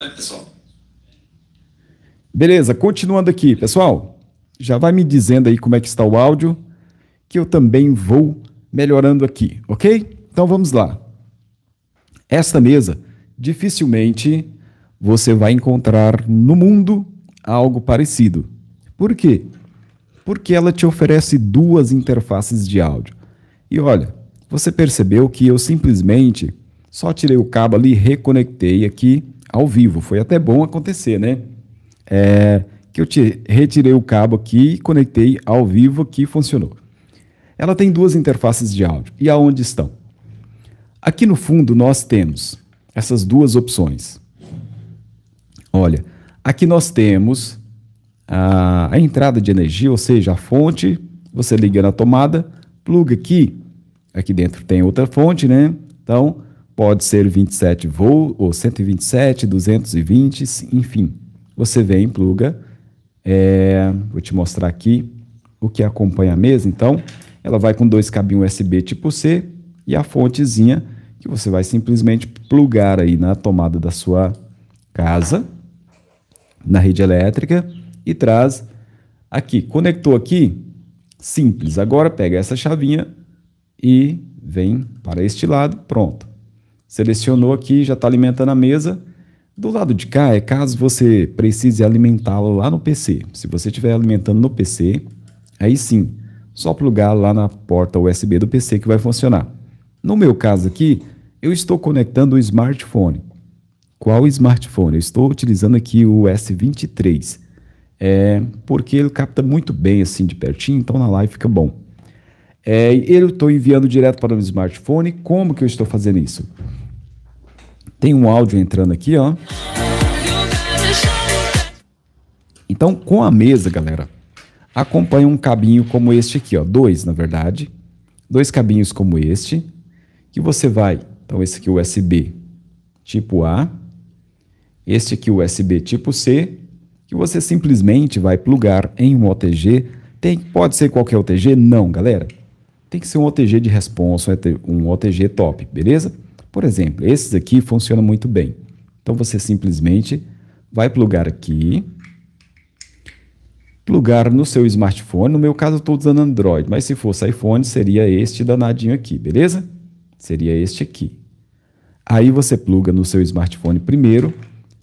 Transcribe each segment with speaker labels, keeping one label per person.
Speaker 1: Né, pessoal? Beleza, continuando aqui, pessoal. Já vai me dizendo aí como é que está o áudio, que eu também vou melhorando aqui, ok? Então vamos lá. Esta mesa, dificilmente você vai encontrar no mundo algo parecido. Por quê? Porque ela te oferece duas interfaces de áudio. E olha, você percebeu que eu simplesmente só tirei o cabo ali, reconectei aqui ao vivo. Foi até bom acontecer, né? É, que eu te, retirei o cabo aqui, conectei ao vivo aqui, funcionou. Ela tem duas interfaces de áudio. E aonde estão? Aqui no fundo nós temos essas duas opções. Olha, aqui nós temos a, a entrada de energia, ou seja, a fonte. Você liga na tomada, pluga aqui. Aqui dentro tem outra fonte, né? Então, Pode ser 27 volt ou 127, 220, enfim. Você vem, pluga. É, vou te mostrar aqui o que acompanha a mesa. Então, ela vai com dois cabinhos USB tipo C e a fontezinha que você vai simplesmente plugar aí na tomada da sua casa, na rede elétrica e traz aqui. Conectou aqui, simples. Agora pega essa chavinha e vem para este lado, pronto. Selecionou aqui, já está alimentando a mesa. Do lado de cá é caso você precise alimentá lo lá no PC. Se você estiver alimentando no PC, aí sim, só plugar lá na porta USB do PC que vai funcionar. No meu caso aqui, eu estou conectando o smartphone. Qual smartphone? Eu estou utilizando aqui o S23, é porque ele capta muito bem assim de pertinho, então na live fica bom. É, eu estou enviando direto para o smartphone. Como que eu estou fazendo isso? Tem um áudio entrando aqui, ó. Então, com a mesa, galera, acompanha um cabinho como este aqui, ó. Dois, na verdade. Dois cabinhos como este. Que você vai. Então, esse aqui USB tipo A. Este aqui USB tipo C. Que você simplesmente vai plugar em um OTG. Tem, pode ser qualquer OTG? Não, galera tem que ser um OTG de responsa, um OTG top, beleza? Por exemplo, esses aqui funcionam muito bem. Então você simplesmente vai plugar aqui, plugar no seu smartphone. No meu caso, eu estou usando Android, mas se fosse iPhone, seria este danadinho aqui, beleza? Seria este aqui. Aí você pluga no seu smartphone primeiro,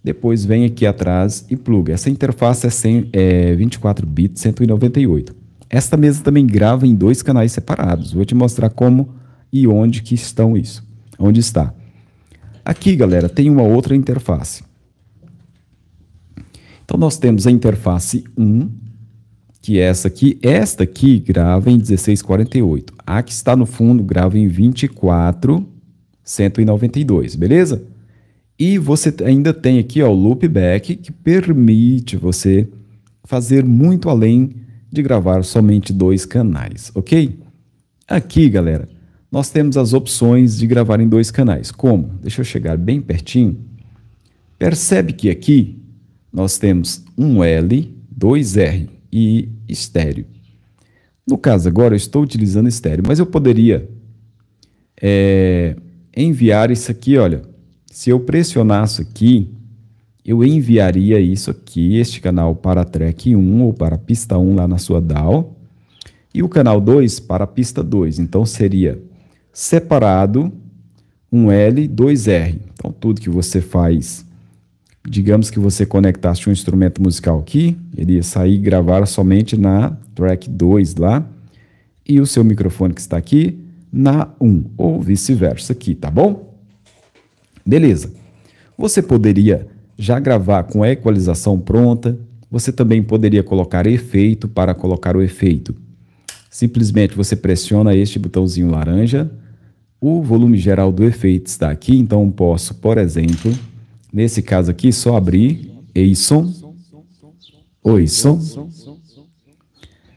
Speaker 1: depois vem aqui atrás e pluga. Essa interface é, 100, é 24 bits, 198. Esta mesa também grava em dois canais separados. Vou te mostrar como e onde que estão isso. Onde está? Aqui, galera, tem uma outra interface. Então nós temos a interface 1, que é essa aqui. Esta aqui grava em 1648. A que está no fundo grava em 24192, beleza? E você ainda tem aqui ó, o loopback, que permite você fazer muito além de gravar somente dois canais, ok? Aqui, galera, nós temos as opções de gravar em dois canais. Como? Deixa eu chegar bem pertinho. Percebe que aqui nós temos um L, dois R e estéreo. No caso, agora eu estou utilizando estéreo, mas eu poderia é, enviar isso aqui, olha. Se eu pressionasse aqui, eu enviaria isso aqui, este canal para a track 1 ou para a pista 1 lá na sua DAO, e o canal 2 para a pista 2. Então seria separado um L, 2R. Então tudo que você faz, digamos que você conectasse um instrumento musical aqui, ele ia sair e gravar somente na track 2 lá, e o seu microfone que está aqui na 1, ou vice-versa aqui, tá bom? Beleza. Você poderia já gravar com a equalização pronta, você também poderia colocar efeito para colocar o efeito. Simplesmente você pressiona este botãozinho laranja, o volume geral do efeito está aqui, então posso, por exemplo, nesse caso aqui, só abrir ei som, oi som,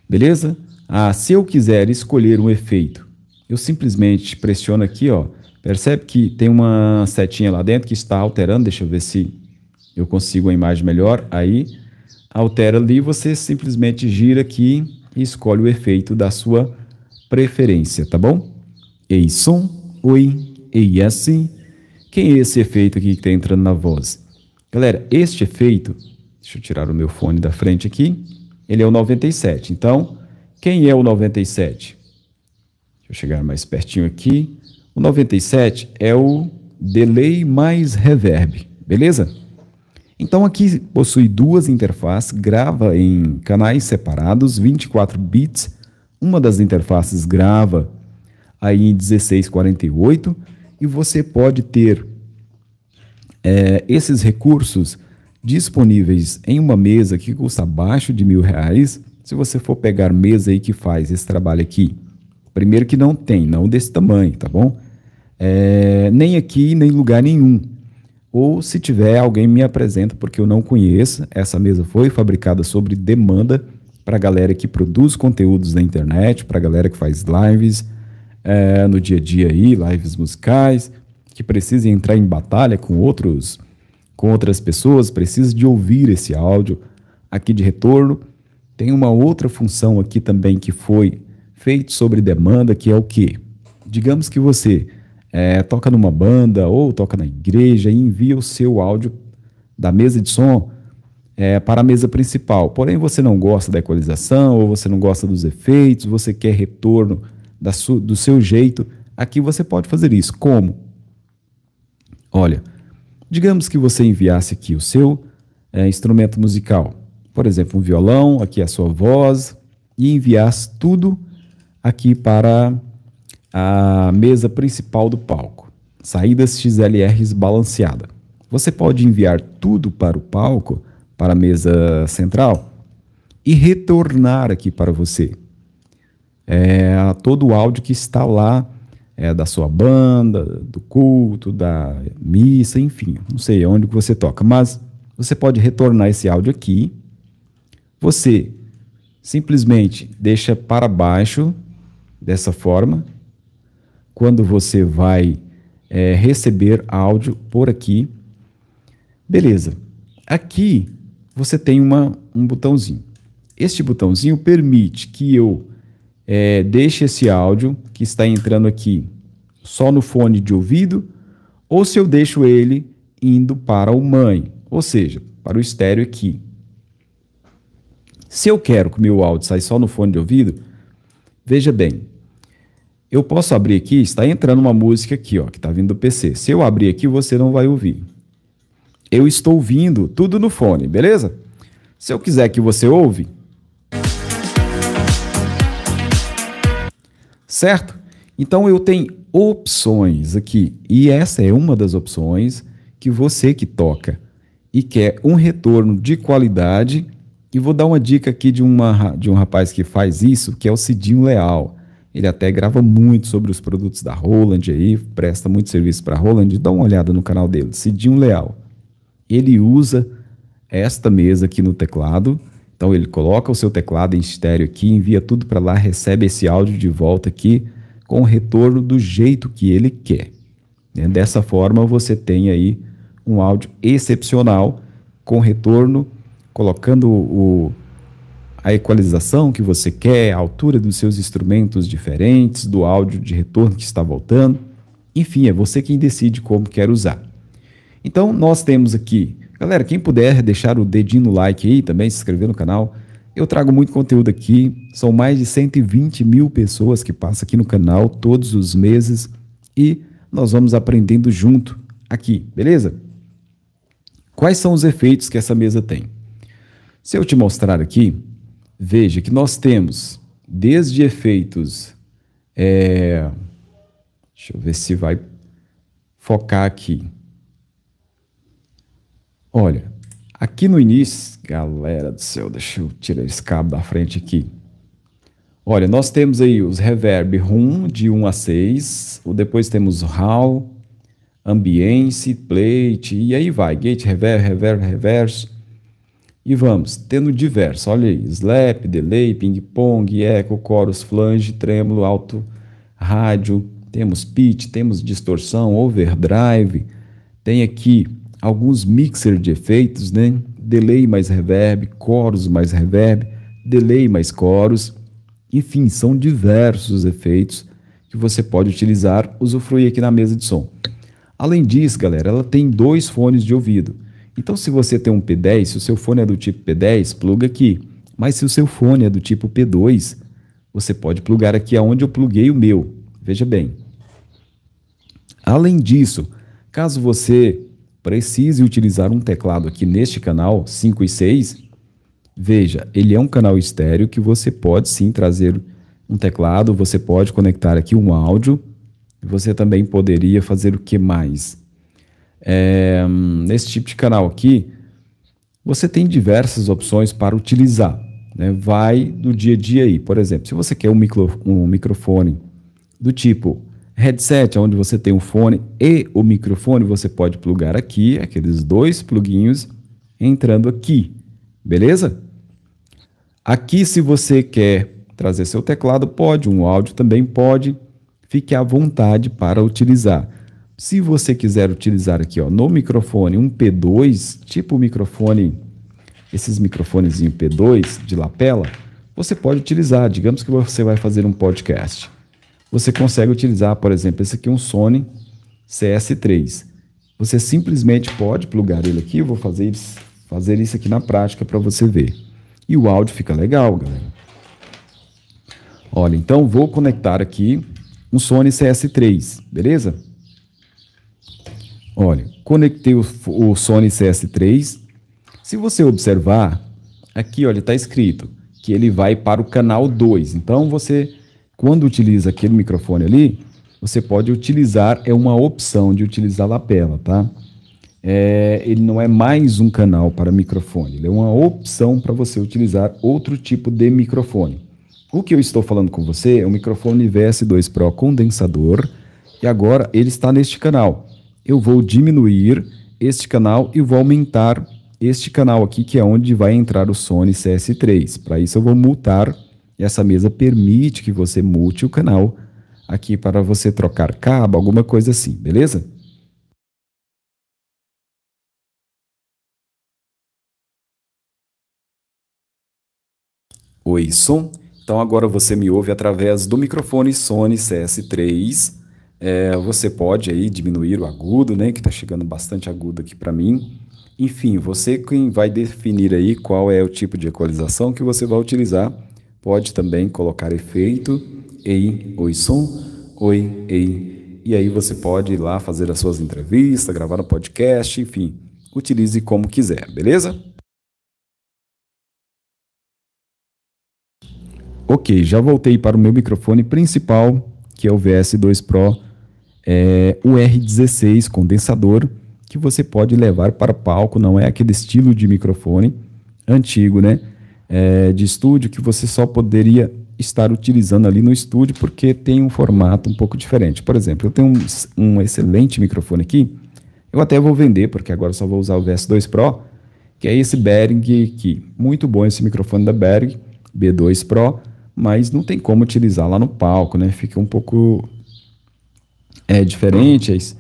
Speaker 1: beleza? Ah, se eu quiser escolher um efeito, eu simplesmente pressiono aqui, ó, percebe que tem uma setinha lá dentro que está alterando, deixa eu ver se eu consigo a imagem melhor, aí altera ali, você simplesmente gira aqui e escolhe o efeito da sua preferência, tá bom? Ei som, oi, ei assim. Quem é esse efeito aqui que está entrando na voz? Galera, este efeito, deixa eu tirar o meu fone da frente aqui, ele é o 97. Então, quem é o 97? Deixa eu chegar mais pertinho aqui. O 97 é o delay mais reverb, beleza? Então aqui possui duas interfaces, grava em canais separados, 24 bits. Uma das interfaces grava aí em 1648 e você pode ter é, esses recursos disponíveis em uma mesa que custa abaixo de mil reais. Se você for pegar mesa aí que faz esse trabalho aqui, primeiro que não tem, não desse tamanho, tá bom? É, nem aqui, nem lugar nenhum ou se tiver, alguém me apresenta, porque eu não conheço. Essa mesa foi fabricada sobre demanda para a galera que produz conteúdos na internet, para a galera que faz lives é, no dia a dia aí, lives musicais, que precisa entrar em batalha com outros, com outras pessoas, precisa de ouvir esse áudio aqui de retorno. Tem uma outra função aqui também que foi feita sobre demanda, que é o quê? Digamos que você é, toca numa banda ou toca na igreja e envia o seu áudio da mesa de som é, para a mesa principal. Porém, você não gosta da equalização ou você não gosta dos efeitos, você quer retorno do seu jeito. Aqui você pode fazer isso. Como? Olha, digamos que você enviasse aqui o seu é, instrumento musical, por exemplo, um violão, aqui a sua voz, e enviasse tudo aqui para a mesa principal do palco. Saídas XLRs balanceada. Você pode enviar tudo para o palco, para a mesa central, e retornar aqui para você. É, todo o áudio que está lá é, da sua banda, do culto, da missa, enfim, não sei onde que você toca, mas você pode retornar esse áudio aqui. Você simplesmente deixa para baixo dessa forma quando você vai é, receber áudio por aqui. Beleza. Aqui você tem uma, um botãozinho. Este botãozinho permite que eu é, deixe esse áudio que está entrando aqui só no fone de ouvido, ou se eu deixo ele indo para o mãe, ou seja, para o estéreo aqui. Se eu quero que o meu áudio saia só no fone de ouvido, veja bem, eu posso abrir aqui, está entrando uma música aqui, ó, que está vindo do PC. Se eu abrir aqui, você não vai ouvir. Eu estou ouvindo tudo no fone, beleza? Se eu quiser que você ouve, certo? Então eu tenho opções aqui e essa é uma das opções que você que toca e quer um retorno de qualidade. E vou dar uma dica aqui de, uma, de um rapaz que faz isso, que é o Cidinho Leal. Ele até grava muito sobre os produtos da Roland aí, presta muito serviço para a Roland. Dá uma olhada no canal dele, Cidinho Leal. Ele usa esta mesa aqui no teclado. Então ele coloca o seu teclado em estéreo aqui, envia tudo para lá, recebe esse áudio de volta aqui com o retorno do jeito que ele quer. Né? Dessa forma você tem aí um áudio excepcional com retorno, colocando o a equalização que você quer, a altura dos seus instrumentos diferentes, do áudio de retorno que está voltando. Enfim, é você quem decide como quer usar. Então, nós temos aqui, galera, quem puder deixar o dedinho no like aí, também se inscrever no canal. Eu trago muito conteúdo aqui, são mais de 120 mil pessoas que passam aqui no canal todos os meses e nós vamos aprendendo junto aqui, beleza? Quais são os efeitos que essa mesa tem? Se eu te mostrar aqui, Veja que nós temos desde efeitos. É, deixa eu ver se vai focar aqui. Olha, aqui no início, galera do céu, deixa eu tirar esse cabo da frente aqui. Olha, nós temos aí os reverb room de 1 a 6, depois temos hall, ambiente plate, e aí vai, gate, reverb, reverb, reverso. E vamos, tendo diversos, olha aí, slap, delay, ping-pong, eco, chorus, flange, trêmulo, alto, rádio, temos pitch, temos distorção, overdrive, tem aqui alguns mixer de efeitos, né? Delay mais reverb, chorus mais reverb, delay mais chorus, enfim, são diversos efeitos que você pode utilizar, usufruir aqui na mesa de som. Além disso, galera, ela tem dois fones de ouvido. Então, se você tem um P10, se o seu fone é do tipo P10, pluga aqui. Mas se o seu fone é do tipo P2, você pode plugar aqui aonde eu pluguei o meu. Veja bem. Além disso, caso você precise utilizar um teclado aqui neste canal 5 e 6, veja, ele é um canal estéreo que você pode sim trazer um teclado, você pode conectar aqui um áudio, você também poderia fazer o que mais? é, nesse tipo de canal aqui, você tem diversas opções para utilizar. Né? Vai do dia a dia aí. Por exemplo, se você quer um, micro, um microfone do tipo headset, onde você tem um fone e o microfone, você pode plugar aqui, aqueles dois pluguinhos entrando aqui, beleza? Aqui, se você quer trazer seu teclado, pode, um áudio também pode, fique à vontade para utilizar. Se você quiser utilizar aqui ó, no microfone um P2, tipo microfone, esses microfonezinho P2 de lapela, você pode utilizar. Digamos que você vai fazer um podcast. Você consegue utilizar, por exemplo, esse aqui um Sony CS3. Você simplesmente pode plugar ele aqui. Eu vou fazer isso, fazer isso aqui na prática para você ver. E o áudio fica legal, galera. Olha, então vou conectar aqui um Sony CS3, beleza? Olha, conectei o, o Sony CS3. Se você observar, aqui olha, está escrito que ele vai para o canal 2. Então você, quando utiliza aquele microfone ali, você pode utilizar, é uma opção de utilizar a lapela, tá? É, ele não é mais um canal para microfone, ele é uma opção para você utilizar outro tipo de microfone. O que eu estou falando com você é um microfone VS2 Pro condensador, e agora ele está neste canal eu vou diminuir este canal e vou aumentar este canal aqui, que é onde vai entrar o Sony CS3. Para isso, eu vou multar. Essa mesa permite que você mute o canal aqui para você trocar cabo, alguma coisa assim, beleza? Oi, som. Então agora você me ouve através do microfone Sony CS3 é, você pode aí diminuir o agudo, né, que está chegando bastante agudo aqui para mim. Enfim, você quem vai definir aí qual é o tipo de equalização que você vai utilizar. Pode também colocar efeito, ei, oi som, oi, ei. E aí você pode ir lá fazer as suas entrevistas, gravar um podcast, enfim. Utilize como quiser, beleza? Ok, já voltei para o meu microfone principal, que é o VS2 Pro é, o R16 condensador que você pode levar para palco, não é aquele estilo de microfone antigo, né? É, de estúdio que você só poderia estar utilizando ali no estúdio porque tem um formato um pouco diferente. Por exemplo, eu tenho um, um excelente microfone aqui, eu até vou vender porque agora só vou usar o VS2 Pro, que é esse Behring aqui. Muito bom esse microfone da Behring B2 Pro, mas não tem como utilizar lá no palco, né? Fica um pouco é, diferentes,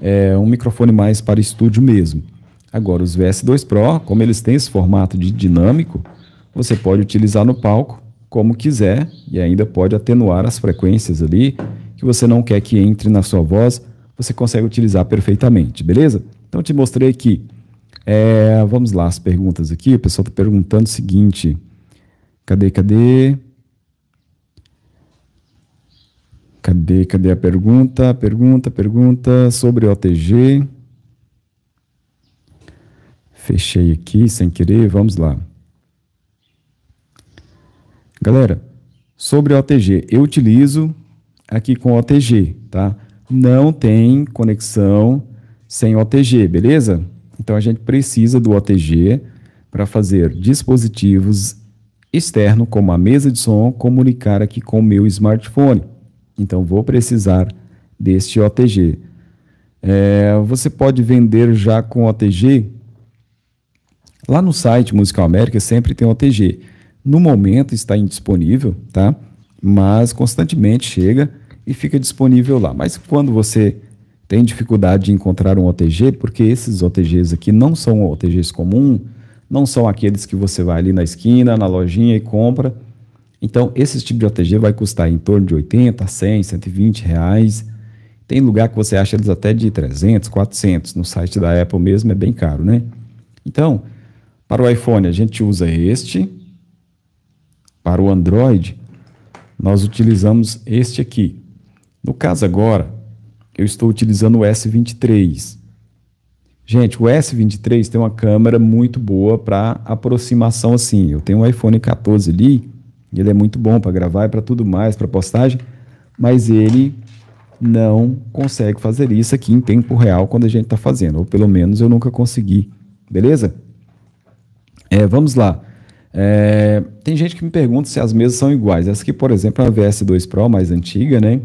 Speaker 1: é um microfone mais para estúdio mesmo. Agora, os VS2 Pro, como eles têm esse formato de dinâmico, você pode utilizar no palco como quiser e ainda pode atenuar as frequências ali que você não quer que entre na sua voz, você consegue utilizar perfeitamente, beleza? Então, te mostrei aqui. É, vamos lá, as perguntas aqui. O pessoal está perguntando o seguinte: cadê, cadê? Cadê, cadê a pergunta? Pergunta, pergunta sobre OTG. Fechei aqui sem querer, vamos lá. Galera, sobre OTG, eu utilizo aqui com OTG, tá? Não tem conexão sem OTG, beleza? Então a gente precisa do OTG para fazer dispositivos externo como a mesa de som comunicar aqui com o meu smartphone. Então, vou precisar deste OTG. É, você pode vender já com OTG. Lá no site Musical América sempre tem OTG. No momento está indisponível, tá? Mas constantemente chega e fica disponível lá. Mas quando você tem dificuldade de encontrar um OTG, porque esses OTGs aqui não são OTGs comum, não são aqueles que você vai ali na esquina, na lojinha e compra então, esse tipo de OTG vai custar em torno de 80, 100, 120 reais. Tem lugar que você acha eles até de 300, 400. No site da Apple mesmo é bem caro, né? Então, para o iPhone a gente usa este. Para o Android, nós utilizamos este aqui. No caso agora, eu estou utilizando o S23. Gente, o S23 tem uma câmera muito boa para aproximação assim. Eu tenho um iPhone 14 ali, ele é muito bom para gravar, e para tudo mais, para postagem, mas ele não consegue fazer isso aqui em tempo real quando a gente está fazendo, ou pelo menos eu nunca consegui, beleza? É, vamos lá. É, tem gente que me pergunta se as mesas são iguais. Essa aqui, por exemplo, é a VS2 Pro mais antiga, né?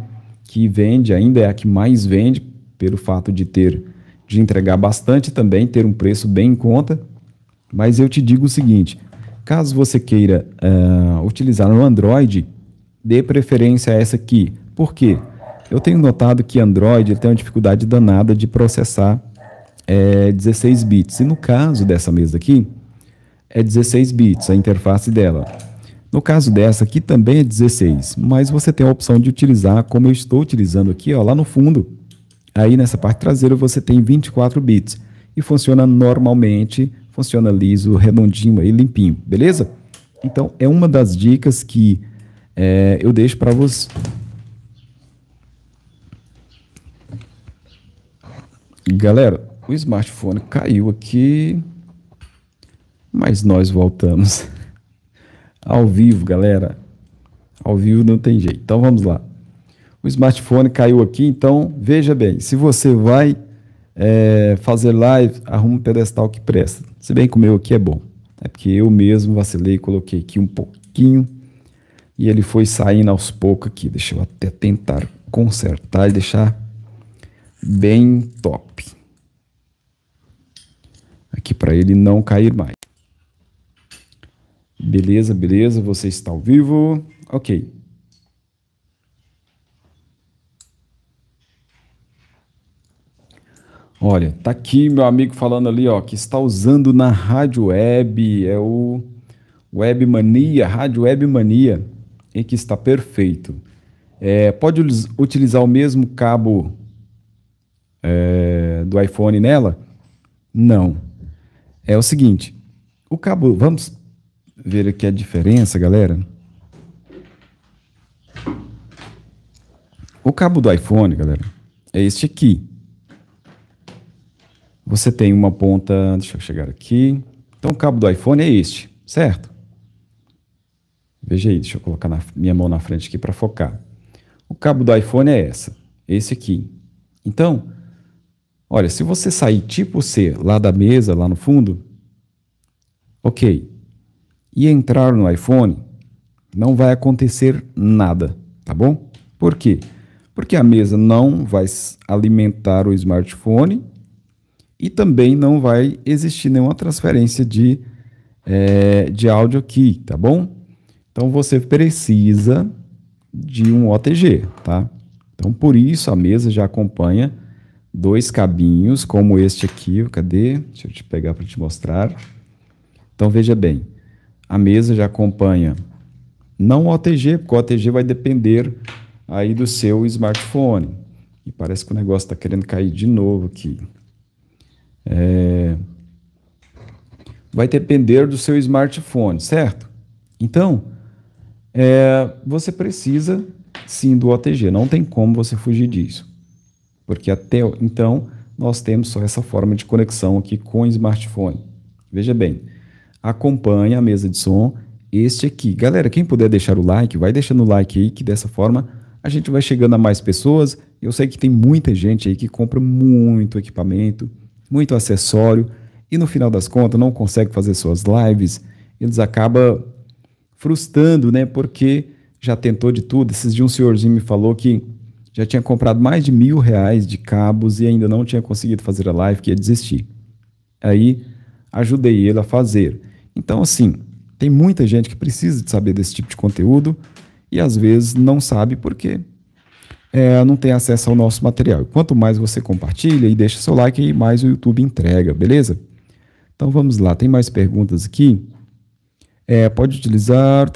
Speaker 1: Que vende ainda, é a que mais vende pelo fato de ter de entregar bastante também, ter um preço bem em conta. Mas eu te digo o seguinte: Caso você queira uh, utilizar no Android, dê preferência a essa aqui. Por quê? Eu tenho notado que Android tem uma dificuldade danada de processar é, 16 bits. E no caso dessa mesa aqui, é 16 bits a interface dela. No caso dessa aqui também é 16, mas você tem a opção de utilizar, como eu estou utilizando aqui, ó, lá no fundo. Aí nessa parte traseira você tem 24 bits e funciona normalmente funciona liso, redondinho e limpinho, beleza? Então, é uma das dicas que é, eu deixo para você. Galera, o smartphone caiu aqui, mas nós voltamos. Ao vivo, galera. Ao vivo não tem jeito. Então vamos lá. O smartphone caiu aqui, então veja bem: se você vai é, fazer live, arruma um pedestal que presta. Se bem que o meu aqui é bom. É porque eu mesmo vacilei e coloquei aqui um pouquinho e ele foi saindo aos poucos aqui. Deixa eu até tentar consertar e deixar bem top. Aqui para ele não cair mais. Beleza, beleza, você está ao vivo. Ok. Olha, tá aqui meu amigo falando ali, ó, que está usando na rádio web, é o Web Mania, Rádio Web Mania, e que está perfeito. É, pode utilizar o mesmo cabo é, do iPhone nela? Não. É o seguinte, o cabo, vamos ver aqui a diferença, galera. O cabo do iPhone, galera, é este aqui. Você tem uma ponta, deixa eu chegar aqui. Então o cabo do iPhone é este, certo? Veja aí, deixa eu colocar na, minha mão na frente aqui para focar. O cabo do iPhone é essa, esse aqui. Então, olha, se você sair tipo C lá da mesa, lá no fundo, ok, e entrar no iPhone, não vai acontecer nada, tá bom? Por quê? Porque a mesa não vai alimentar o smartphone e também não vai existir nenhuma transferência de, é, de áudio aqui, tá bom? Então você precisa de um OTG, tá? Então por isso a mesa já acompanha dois cabinhos, como este aqui, cadê? Deixa eu te pegar para te mostrar. Então veja bem, a mesa já acompanha não o OTG, porque o OTG vai depender aí do seu smartphone. E parece que o negócio está querendo cair de novo aqui. É, vai depender do seu smartphone, certo? Então, é, você precisa sim do OTG, não tem como você fugir disso. Porque até então nós temos só essa forma de conexão aqui com o smartphone. Veja bem, acompanha a mesa de som este aqui. Galera, quem puder deixar o like, vai deixando o like aí, que dessa forma a gente vai chegando a mais pessoas. Eu sei que tem muita gente aí que compra muito equipamento, muito acessório e no final das contas não consegue fazer suas lives, eles acabam frustrando, né? Porque já tentou de tudo. Esses de um senhorzinho me falou que já tinha comprado mais de mil reais de cabos e ainda não tinha conseguido fazer a live, que ia desistir. Aí ajudei ele a fazer. Então, assim, tem muita gente que precisa de saber desse tipo de conteúdo e às vezes não sabe por quê é, não tem acesso ao nosso material. Quanto mais você compartilha e deixa seu like, mais o YouTube entrega, beleza? Então vamos lá, tem mais perguntas aqui. É, pode utilizar,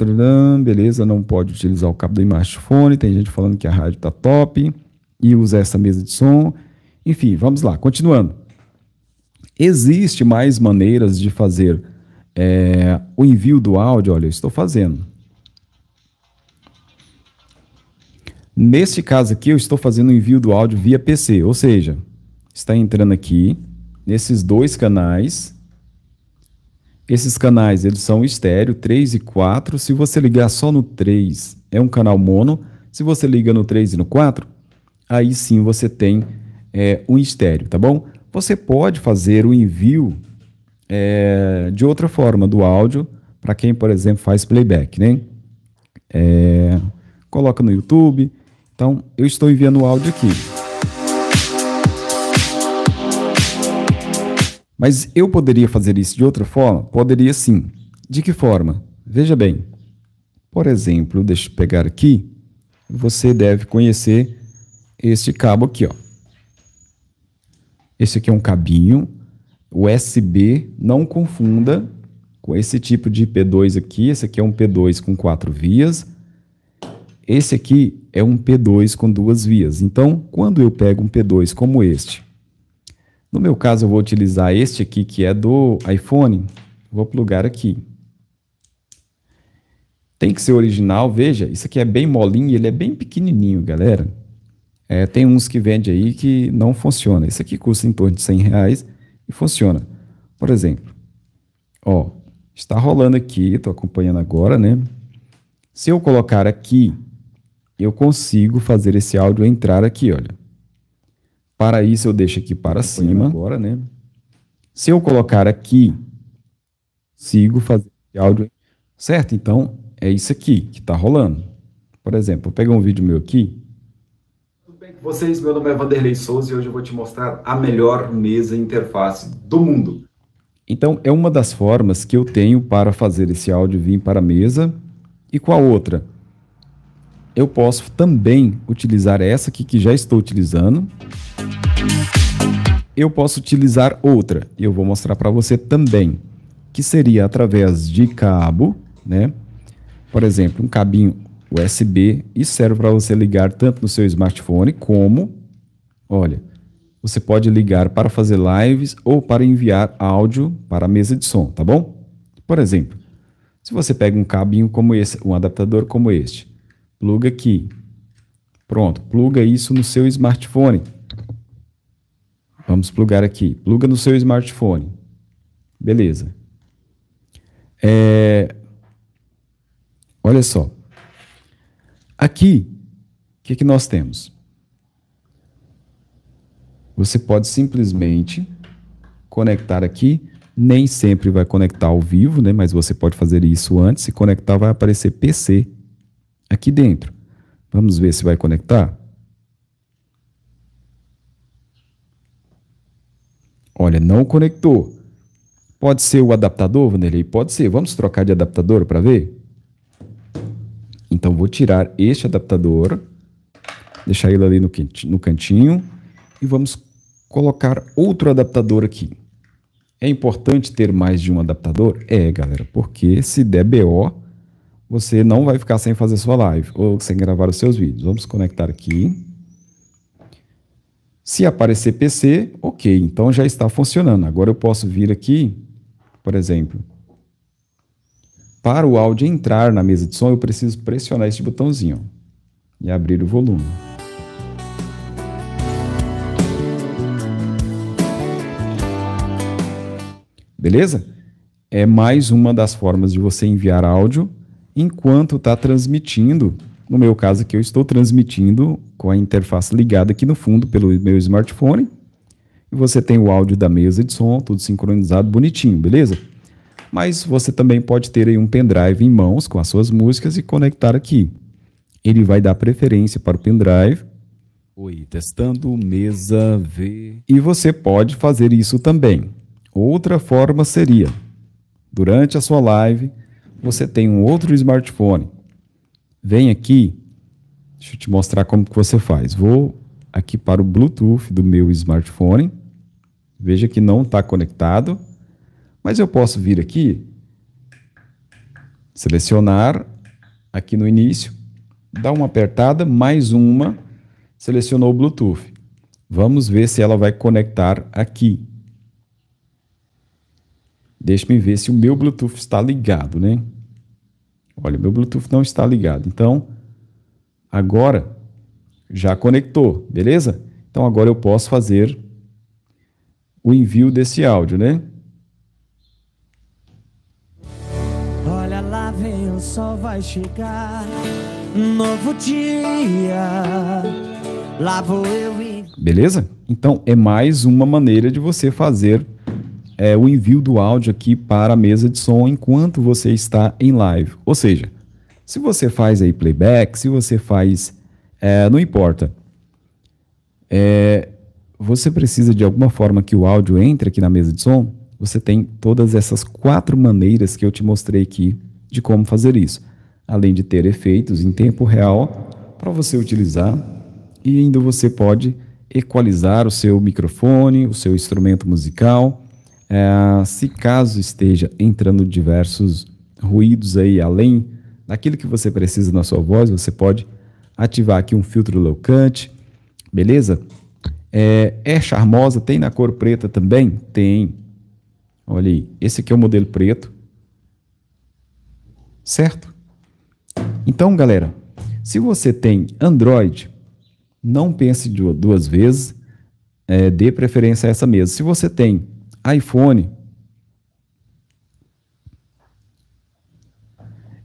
Speaker 1: beleza, não pode utilizar o cabo do smartphone, tem gente falando que a rádio está top e usa essa mesa de som. Enfim, vamos lá, continuando. Existe mais maneiras de fazer é, o envio do áudio, olha, eu estou fazendo. Neste caso aqui, eu estou fazendo o envio do áudio via PC, ou seja, está entrando aqui nesses dois canais. Esses canais, eles são estéreo, 3 e 4. Se você ligar só no 3, é um canal mono. Se você liga no 3 e no 4, aí sim você tem é, um estéreo, tá bom? Você pode fazer o envio é, de outra forma do áudio, para quem, por exemplo, faz playback, né? É, coloca no YouTube, então, eu estou enviando o áudio aqui. Mas eu poderia fazer isso de outra forma? Poderia sim. De que forma? Veja bem. Por exemplo, deixa eu pegar aqui. Você deve conhecer este cabo aqui, ó. Esse aqui é um cabinho USB, não confunda com esse tipo de IP2 aqui. Esse aqui é um P2 com quatro vias. Esse aqui é um P2 com duas vias. Então, quando eu pego um P2 como este, no meu caso eu vou utilizar este aqui que é do iPhone, vou plugar aqui. Tem que ser original, veja, isso aqui é bem molinho, ele é bem pequenininho, galera. É, tem uns que vende aí que não funciona. Esse aqui custa em torno de 100 reais e funciona. Por exemplo, ó, está rolando aqui, estou acompanhando agora, né? Se eu colocar aqui eu consigo fazer esse áudio entrar aqui, olha. Para isso, eu deixo aqui para cima. Agora, né? Se eu colocar aqui, sigo fazer esse áudio. Certo? Então, é isso aqui que está rolando. Por exemplo, eu pego um vídeo meu aqui. Tudo bem com vocês? Meu nome é Vanderlei Souza e hoje eu vou te mostrar a melhor mesa interface do mundo. Então, é uma das formas que eu tenho para fazer esse áudio vir para a mesa. E qual outra? eu posso também utilizar essa aqui que já estou utilizando. Eu posso utilizar outra e eu vou mostrar para você também, que seria através de cabo, né? Por exemplo, um cabinho USB e serve para você ligar tanto no seu smartphone como, olha, você pode ligar para fazer lives ou para enviar áudio para a mesa de som, tá bom? Por exemplo, se você pega um cabinho como esse, um adaptador como este, pluga aqui. Pronto, pluga isso no seu smartphone. Vamos plugar aqui. Pluga no seu smartphone. Beleza. É, olha só. Aqui, o que, que nós temos? Você pode simplesmente conectar aqui. Nem sempre vai conectar ao vivo, né? Mas você pode fazer isso antes. Se conectar, vai aparecer PC aqui dentro. Vamos ver se vai conectar? Olha, não conectou. Pode ser o adaptador, Vanderlei? Pode ser. Vamos trocar de adaptador para ver? Então, vou tirar este adaptador, deixar ele ali no cantinho e vamos colocar outro adaptador aqui. É importante ter mais de um adaptador? É, galera, porque se der BO, você não vai ficar sem fazer sua live ou sem gravar os seus vídeos. Vamos conectar aqui. Se aparecer PC, ok, então já está funcionando. Agora eu posso vir aqui, por exemplo, para o áudio entrar na mesa de som, eu preciso pressionar este botãozinho e abrir o volume. Beleza? É mais uma das formas de você enviar áudio enquanto está transmitindo, no meu caso aqui, eu estou transmitindo com a interface ligada aqui no fundo pelo meu smartphone. E você tem o áudio da mesa de som, tudo sincronizado, bonitinho, beleza? Mas você também pode ter aí um pendrive em mãos com as suas músicas e conectar aqui. Ele vai dar preferência para o pendrive. Oi, testando mesa V. E você pode fazer isso também. Outra forma seria, durante a sua live, você tem um outro smartphone, vem aqui, deixa eu te mostrar como que você faz. Vou aqui para o Bluetooth do meu smartphone, veja que não está conectado, mas eu posso vir aqui, selecionar aqui no início, dar uma apertada, mais uma, selecionou o Bluetooth. Vamos ver se ela vai conectar aqui. Deixe-me ver se o meu Bluetooth está ligado, né? Olha, meu Bluetooth não está ligado. Então, agora já conectou, beleza? Então agora eu posso fazer o envio desse áudio, né? Olha lá vem o sol vai chegar, um novo dia. Lá vou eu ir. Beleza? Então é mais uma maneira de você fazer é, o envio do áudio aqui para a mesa de som enquanto você está em live. Ou seja, se você faz aí playback, se você faz. É, não importa. É, você precisa de alguma forma que o áudio entre aqui na mesa de som. Você tem todas essas quatro maneiras que eu te mostrei aqui de como fazer isso. Além de ter efeitos em tempo real para você utilizar, e ainda você pode equalizar o seu microfone, o seu instrumento musical é, se caso esteja entrando diversos ruídos aí além daquilo que você precisa na sua voz, você pode ativar aqui um filtro low cut, beleza? É, é charmosa, tem na cor preta também? Tem. Olha aí, esse aqui é o modelo preto, certo? Então, galera, se você tem Android, não pense duas vezes, é, dê preferência a essa mesa. Se você tem iPhone.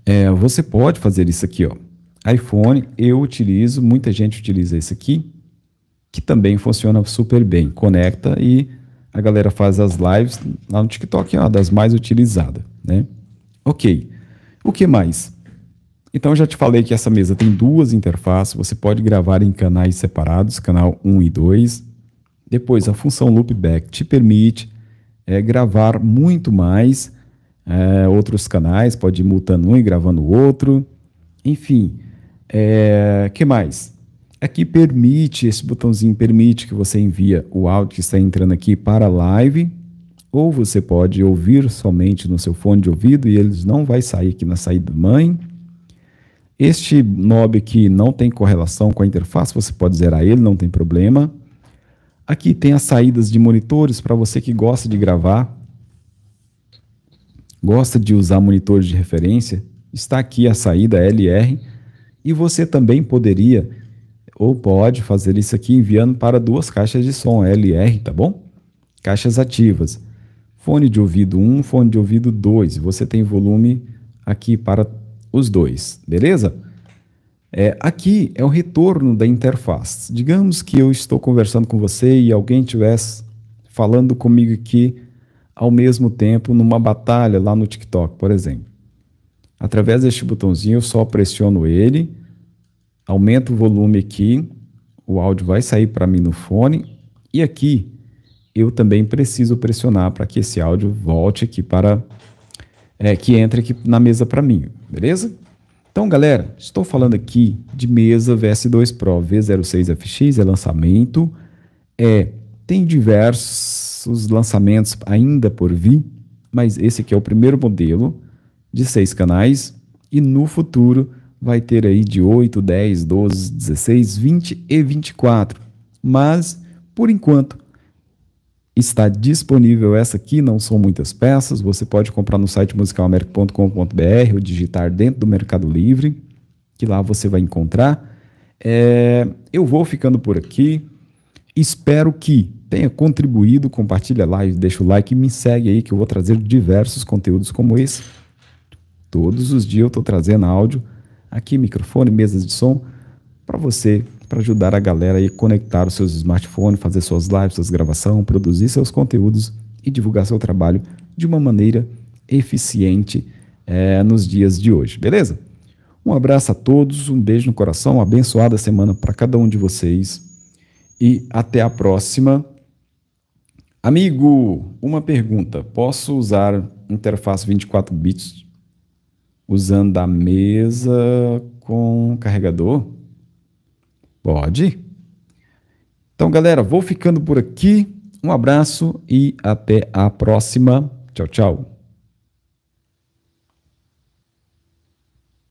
Speaker 1: É, você pode fazer isso aqui, ó. iPhone, eu utilizo, muita gente utiliza isso aqui, que também funciona super bem. Conecta e a galera faz as lives lá no TikTok, é uma das mais utilizadas, né? Ok. O que mais? Então, já te falei que essa mesa tem duas interfaces, você pode gravar em canais separados, canal 1 e 2. Depois, a função loopback te permite é, gravar muito mais é, outros canais, pode ir multando um e gravando outro. Enfim, é, que mais? Aqui é permite, esse botãozinho permite que você envia o áudio que está entrando aqui para a live, ou você pode ouvir somente no seu fone de ouvido e eles não vai sair aqui na saída mãe. Este knob aqui não tem correlação com a interface, você pode zerar ele, não tem problema. Aqui tem as saídas de monitores para você que gosta de gravar, gosta de usar monitores de referência. Está aqui a saída LR e você também poderia ou pode fazer isso aqui enviando para duas caixas de som LR, tá bom? Caixas ativas. Fone de ouvido 1, fone de ouvido 2. Você tem volume aqui para os dois, beleza? É, aqui é o retorno da interface. Digamos que eu estou conversando com você e alguém estivesse falando comigo aqui ao mesmo tempo numa batalha lá no TikTok, por exemplo. Através deste botãozinho eu só pressiono ele, aumento o volume aqui, o áudio vai sair para mim no fone e aqui eu também preciso pressionar para que esse áudio volte aqui para é, que entre aqui na mesa para mim, beleza? Então, galera, estou falando aqui de mesa VS2 Pro. V06FX é lançamento, é tem diversos lançamentos ainda por vir, mas esse aqui é o primeiro modelo de seis canais e no futuro vai ter aí de 8, 10, 12, 16, 20 e 24. Mas, por enquanto, está disponível essa aqui, não são muitas peças, você pode comprar no site musicalamerica.com.br ou digitar dentro do Mercado Livre, que lá você vai encontrar. É, eu vou ficando por aqui, espero que tenha contribuído, compartilha a live, deixa o like e me segue aí que eu vou trazer diversos conteúdos como esse. Todos os dias eu estou trazendo áudio aqui, microfone, mesas de som, para você para ajudar a galera a conectar os seus smartphones, fazer suas lives, suas gravações, produzir seus conteúdos e divulgar seu trabalho de uma maneira eficiente é, nos dias de hoje, beleza? Um abraço a todos, um beijo no coração, uma abençoada semana para cada um de vocês e até a próxima. Amigo, uma pergunta: posso usar interface 24 bits usando a mesa com carregador? Pode. Então, galera, vou ficando por aqui. Um abraço e até a próxima. Tchau, tchau.